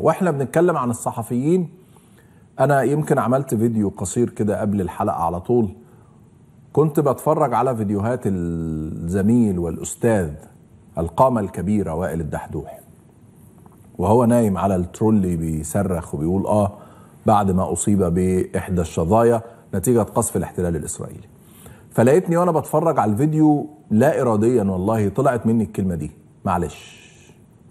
واحنا بنتكلم عن الصحفيين انا يمكن عملت فيديو قصير كده قبل الحلقه على طول كنت بتفرج على فيديوهات الزميل والاستاذ القامه الكبيره وائل الدحدوح وهو نايم على الترولي بيصرخ وبيقول اه بعد ما اصيب باحدى الشظايا نتيجه قصف الاحتلال الاسرائيلي فلقيتني وانا بتفرج على الفيديو لا اراديا والله طلعت مني الكلمه دي معلش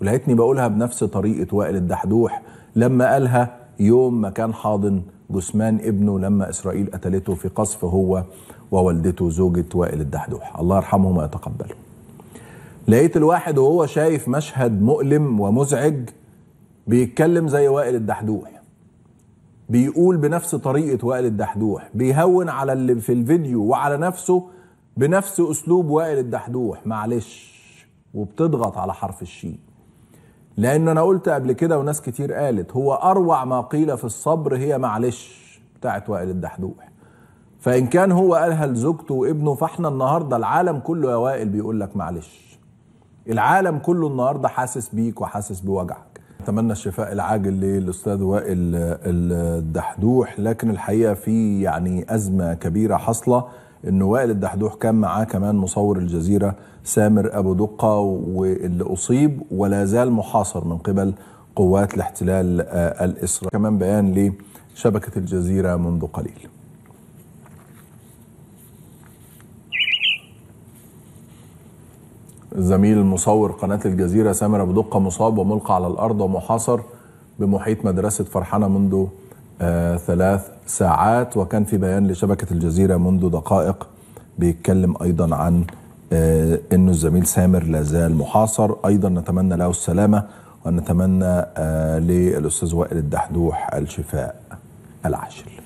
ولقيتني بقولها بنفس طريقة وائل الدحدوح لما قالها يوم ما كان حاضن جثمان ابنه لما إسرائيل قتلته في قصف هو ووالدته زوجة وائل الدحدوح الله يرحمهم ويتقبلهم لقيت الواحد وهو شايف مشهد مؤلم ومزعج بيتكلم زي وائل الدحدوح بيقول بنفس طريقة وائل الدحدوح بيهون على اللي في الفيديو وعلى نفسه بنفس أسلوب وائل الدحدوح معلش وبتضغط على حرف الشين لان انا قلت قبل كده وناس كتير قالت هو اروع ما قيل في الصبر هي معلش بتاعت وائل الدحدوح فان كان هو قالها لزوجته وابنه فاحنا النهارده العالم كله يا وائل بيقول لك معلش العالم كله النهارده حاسس بيك وحاسس بوجعك اتمنى الشفاء العاجل للاستاذ وائل الدحدوح لكن الحقيقه في يعني ازمه كبيره حاصله ان وائل الدحدوح كان معاه كمان مصور الجزيره سامر ابو دقه واللي اصيب ولا زال محاصر من قبل قوات الاحتلال آه، الاسرائيلي كمان بيان لشبكه الجزيره منذ قليل الزميل المصور قناة الجزيرة سامر أبو دقة مصاب وملقى على الأرض ومحاصر بمحيط مدرسة فرحانة منذ آه، ثلاث ساعات وكان في بيان لشبكة الجزيرة منذ دقائق بيتكلم أيضا عن آه، أن الزميل سامر لازال محاصر أيضا نتمنى له السلامة ونتمنى آه، للأستاذ وائل الدحدوح الشفاء العاجل